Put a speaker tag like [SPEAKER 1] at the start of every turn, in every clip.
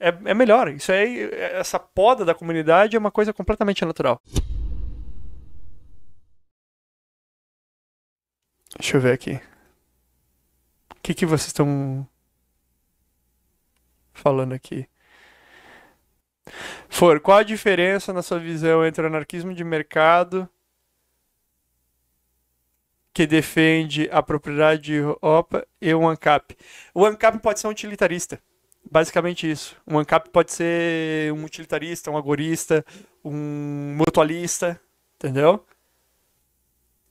[SPEAKER 1] é, é melhor. Isso aí, essa poda da comunidade é uma coisa completamente natural. Deixa eu ver aqui. O que, que vocês estão falando aqui? For, qual a diferença na sua visão entre o anarquismo de mercado que defende a propriedade de OPA e o ANCAP? O ANCAP pode ser um utilitarista basicamente isso. Um ANCAP pode ser um utilitarista, um agorista, um mutualista, entendeu?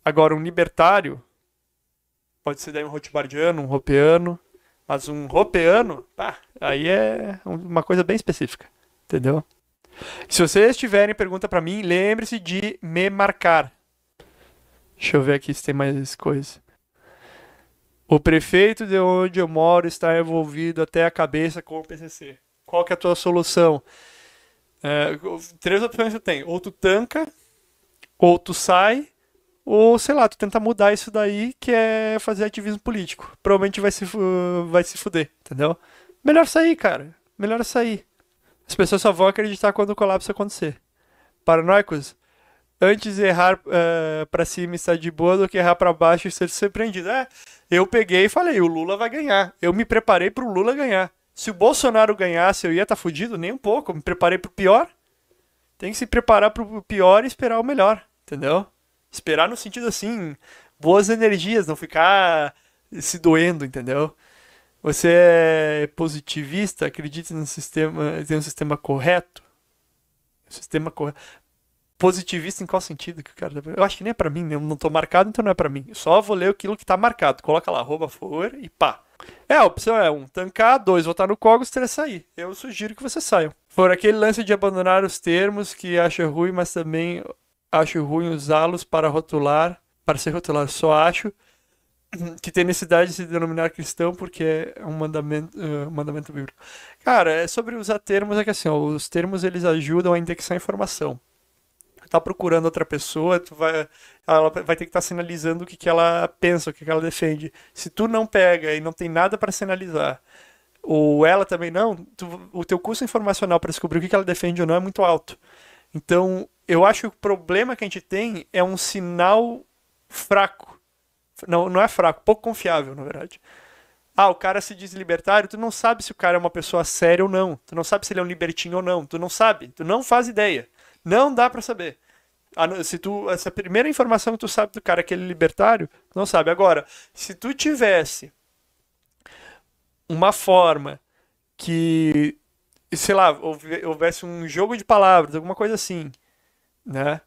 [SPEAKER 1] Agora, um libertário pode ser daí um rothbardiano, um ropeano, mas um ropeano, pá, aí é uma coisa bem específica, entendeu? Se vocês tiverem pergunta para mim, lembre-se de me marcar. Deixa eu ver aqui se tem mais coisa. O prefeito de onde eu moro está envolvido até a cabeça com o PCC. Qual que é a tua solução? É, três opções você tem. Ou tu tanca, ou tu sai, ou sei lá, tu tenta mudar isso daí, que é fazer ativismo político. Provavelmente vai se, vai se fuder, entendeu? Melhor sair, cara. Melhor sair. As pessoas só vão acreditar quando o colapso acontecer. Paranoicos? antes errar uh, eh, para cima e estar de boa do que errar para baixo e ser surpreendido. É, eu peguei e falei, o Lula vai ganhar. Eu me preparei para o Lula ganhar. Se o Bolsonaro ganhasse, eu ia estar tá fudido? Nem um pouco. me preparei para o pior. Tem que se preparar para o pior e esperar o melhor, entendeu? Esperar no sentido assim, boas energias, não ficar se doendo, entendeu? Você é positivista, acredita no sistema, tem um sistema correto? sistema correto. Positivista em qual sentido que o cara. Tá eu acho que nem é pra mim, eu não tô marcado, então não é pra mim. Eu só vou ler aquilo que tá marcado. Coloca lá, arroba for e pá. É, a opção é um tancar, dois voltar no Cogos, três sair. Eu sugiro que vocês saiam. For aquele lance de abandonar os termos que acha ruim, mas também acho ruim usá-los para rotular, para ser rotulado. Só acho que tem necessidade de se denominar cristão porque é um mandamento, uh, um mandamento bíblico. Cara, é sobre usar termos, é que assim, ó, os termos eles ajudam a indexar a informação tá procurando outra pessoa, tu vai, ela vai ter que estar tá sinalizando o que, que ela pensa, o que, que ela defende. Se tu não pega e não tem nada para sinalizar, ou ela também não, tu, o teu custo informacional para descobrir o que, que ela defende ou não é muito alto. Então, eu acho que o problema que a gente tem é um sinal fraco. Não, não é fraco, pouco confiável, na verdade. Ah, o cara se diz libertário, tu não sabe se o cara é uma pessoa séria ou não. Tu não sabe se ele é um libertinho ou não. Tu não sabe, tu não faz ideia. Não dá para saber. Se tu, essa primeira informação que tu sabe do cara, aquele é libertário, não sabe. Agora, se tu tivesse uma forma que, sei lá, houvesse um jogo de palavras, alguma coisa assim, né?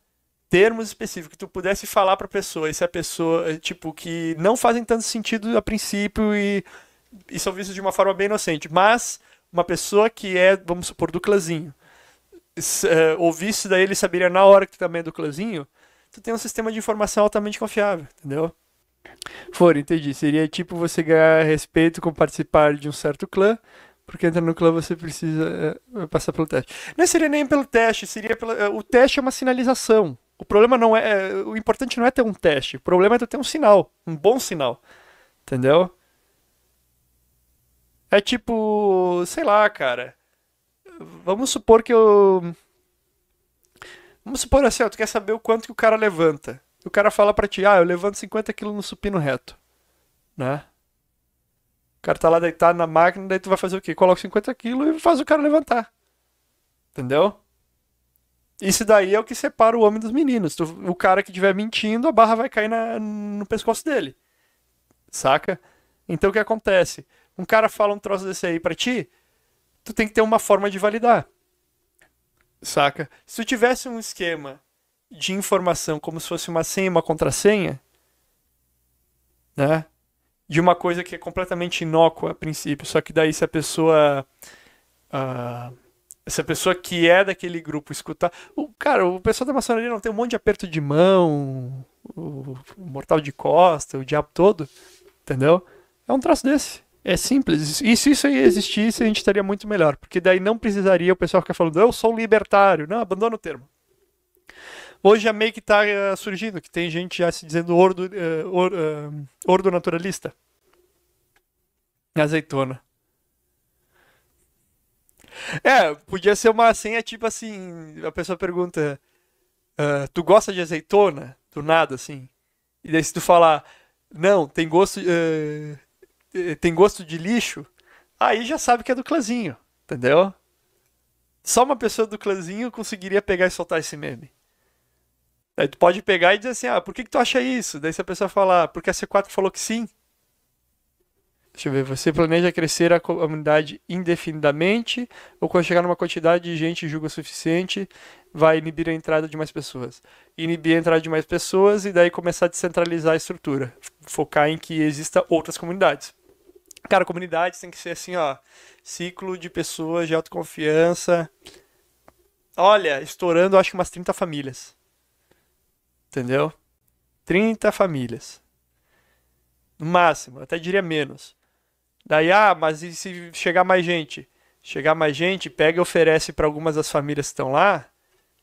[SPEAKER 1] Termos específicos que tu pudesse falar pra pessoa, e se a pessoa, eh, tipo, que não fazem tanto sentido a princípio e, e são vistos de uma forma bem inocente, mas uma pessoa que é, vamos supor, do clãzinho, uh, ouvisse daí, ele saberia na hora que tu também tá é do clãzinho, tu tem um sistema de informação altamente confiável, entendeu? For, entendi. Seria tipo você ganhar respeito com participar de um certo clã, porque entrar no clã você precisa uh, passar pelo teste. Não seria nem pelo teste, seria Uh, o teste é uma sinalização. O problema não é. O importante não é ter um teste. O problema é ter um sinal. Um bom sinal. Entendeu? É tipo. Sei lá, cara. Vamos supor que eu. Vamos supor assim, ó, tu quer saber o quanto que o cara levanta. O cara fala para ti, ah, eu levanto 50 quilos no supino reto. Né? O cara tá lá deitado na máquina, daí tu vai fazer o quê? Coloca 50 quilos e faz o cara levantar. Entendeu? Isso daí é o que separa o homem dos meninos. o cara que estiver mentindo, a barra vai cair na, no pescoço dele. Saca? Então o que acontece? Um cara fala um troço desse aí pra ti, tu tem que ter uma forma de validar. Saca? Se tu tivesse um esquema de informação como se fosse uma senha e uma contrassenha, né? De uma coisa que é completamente inócua a princípio, só que daí se a pessoa uh, se a pessoa que é daquele grupo escutar, o cara, o pessoal da maçonaria não tem um monte de aperto de mão, o, o mortal de costa, o diabo todo, entendeu? É um traço desse. É simples. E se isso aí existisse, a gente estaria muito melhor. Porque daí não precisaria o pessoal ficar falando, eu sou libertário. Não, abandona o termo. Hoje a meio que está uh, eh, surgindo, que tem gente já se dizendo ordo, uh, or, uh, eh, ordo naturalista. Azeitona. É, podia ser uma senha tipo assim: a pessoa pergunta, ah, tu gosta de azeitona? Do nada, assim. E daí se tu falar, não, tem gosto. Eh, tem gosto de lixo, aí já sabe que é do clãzinho, entendeu? Só uma pessoa do clãzinho conseguiria pegar e soltar esse meme. Aí tu pode pegar e dizer assim, ah, por que, que tu acha isso? Daí se a pessoa falar, ah, porque a C4 falou que sim. Deixa eu ver, você planeja crescer a comunidade indefinidamente ou quando chegar numa quantidade de gente julga o suficiente, vai inibir a entrada de mais pessoas? Inibir a entrada de mais pessoas e daí começar a descentralizar a estrutura, focar em que exista outras comunidades. Cara, comunidade tem que ser assim, ó. Ciclo de pessoas de autoconfiança. Olha, estourando acho que umas 30 famílias. Entendeu? 30 famílias. No máximo, até diria menos. Daí, ah, mas e se chegar mais gente? Chegar mais gente, pega e oferece para algumas das famílias que estão lá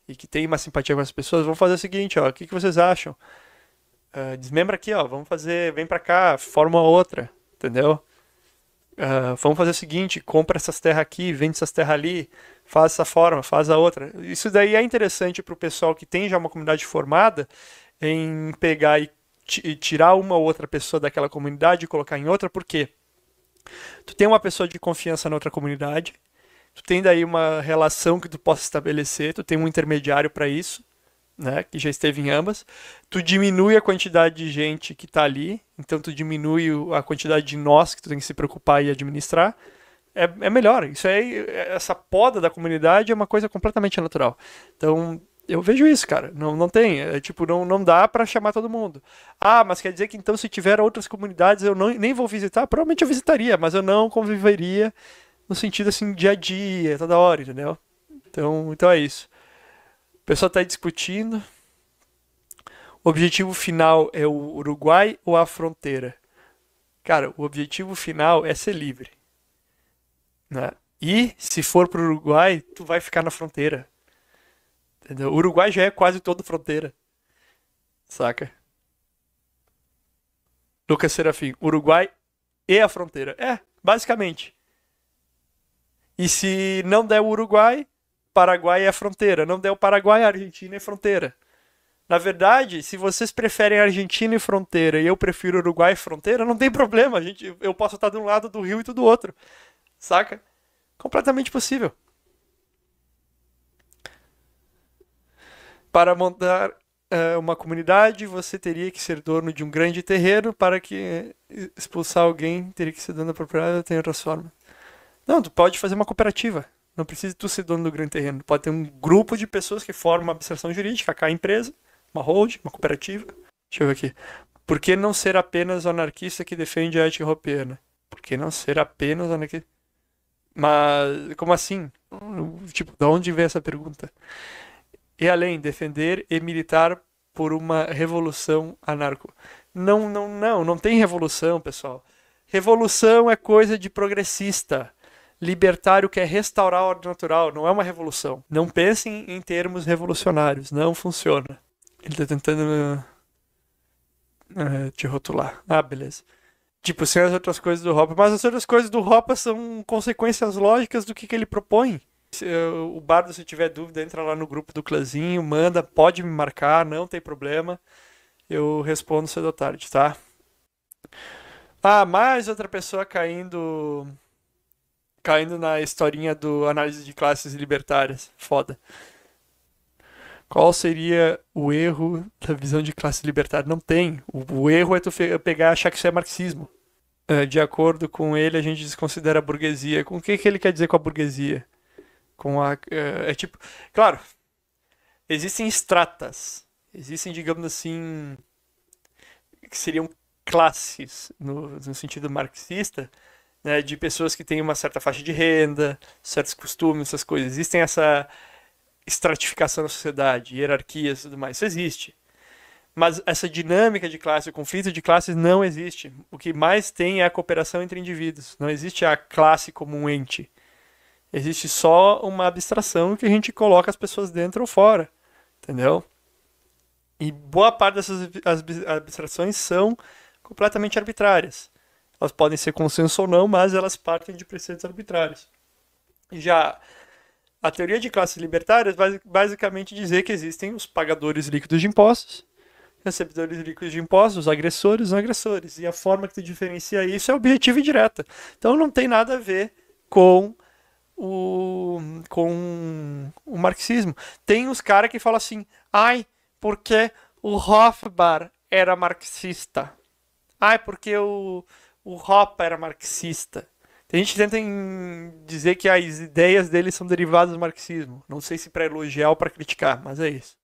[SPEAKER 1] e que tem uma simpatia com as pessoas. Vamos fazer o seguinte, ó. O que, que vocês acham? Uh, desmembra aqui, ó. Vamos fazer, vem para cá, forma outra, entendeu? Uh, vamos fazer o seguinte, compra essas terras aqui, vende essas terras ali, faz essa forma, faz a outra. Isso daí é interessante para o pessoal que tem já uma comunidade formada em pegar e, e tirar uma ou outra pessoa daquela comunidade e colocar em outra, porque tu tem uma pessoa de confiança na outra comunidade, tu tem daí uma relação que tu possa estabelecer, tu tem um intermediário para isso, né, que já esteve em ambas, tu diminui a quantidade de gente que está ali, então tu diminui a quantidade de nós que tu tem que se preocupar e administrar, é, é melhor. Isso aí, essa poda da comunidade é uma coisa completamente natural. Então, eu vejo isso, cara. Não, não tem, é, tipo, não, não dá para chamar todo mundo. Ah, mas quer dizer que então se tiver outras comunidades eu não, nem vou visitar? Provavelmente eu visitaria, mas eu não conviveria no sentido assim, dia a dia, toda hora, entendeu? Então, então é isso pessoal está discutindo. O objetivo final é o Uruguai ou a fronteira? Cara, o objetivo final é ser livre. Né? E se for para o Uruguai, tu vai ficar na fronteira. Entendeu? O Uruguai já é quase todo fronteira. Saca? Lucas Serafim, Uruguai e a fronteira. É, basicamente. E se não der o Uruguai, Paraguai é fronteira. Não deu Paraguai, a Argentina é fronteira. Na verdade, se vocês preferem Argentina e fronteira e eu prefiro Uruguai e fronteira, não tem problema. A gente, eu posso estar de um lado do rio e tu do outro. Saca? Completamente possível. Para montar uh, uma comunidade, você teria que ser dono de um grande terreno. Para que é, expulsar alguém, teria que ser dono da propriedade. Tem outras formas. Não, tu pode fazer uma cooperativa. Não precisa tu ser dono do grande terreno. Pode ter um grupo de pessoas que formam uma abstração jurídica, cá é a empresa, uma hold, uma cooperativa. Deixa eu ver aqui. Por que não ser apenas o anarquista que defende a arte europeana? Por que não ser apenas o anarquista? Mas como assim? Tipo, de onde vem essa pergunta? E além, defender e militar por uma revolução anarco. Não, não, não, não tem revolução, pessoal. Revolução é coisa de progressista. Libertário quer é restaurar a ordem natural, não é uma revolução. Não pensem em termos revolucionários, não funciona. Ele tá tentando uh, te rotular. Ah, beleza. Tipo, sem as outras coisas do Hoppe. Mas as outras coisas do Hoppe são consequências lógicas do que, que ele propõe. Se, uh, o Bardo, se tiver dúvida, entra lá no grupo do clãzinho, manda, pode me marcar, não tem problema. Eu respondo cedo ou tarde, tá? Ah, mais outra pessoa caindo caindo na historinha do análise de classes libertárias. Foda. Qual seria o erro da visão de classe libertária? Não tem. O, o erro é tu pegar e achar que isso é marxismo. Ah, de acordo com ele, a gente desconsidera a burguesia. Com o que, que ele quer dizer com a burguesia? Com a, é, é tipo. Claro, existem estratas. Existem, digamos assim. que seriam classes, no, no sentido marxista né, de pessoas que têm uma certa faixa de renda, certos costumes, essas coisas. Existem essa estratificação na sociedade, hierarquias e tudo mais. Isso existe. Mas essa dinâmica de classe, o conflito de classes não existe. O que mais tem é a cooperação entre indivíduos. Não existe a classe como um ente. Existe só uma abstração que a gente coloca as pessoas dentro ou fora. Entendeu? E boa parte dessas abstrações são completamente arbitrárias. Elas podem ser consenso ou não, mas elas partem de preceitos arbitrários. Já a teoria de classes libertárias vai basicamente dizer que existem os pagadores líquidos de impostos, recebedores líquidos de impostos, agressores, os agressores. E a forma que tu diferencia isso é objetivo e direta. Então não tem nada a ver com o, com o marxismo. Tem uns caras que falam assim, ai, porque o Hofbauer era marxista. Ai, porque o o Hoppe era marxista. Tem gente que tenta dizer que as ideias dele são derivadas do marxismo. Não sei se para elogiar ou para criticar, mas é isso.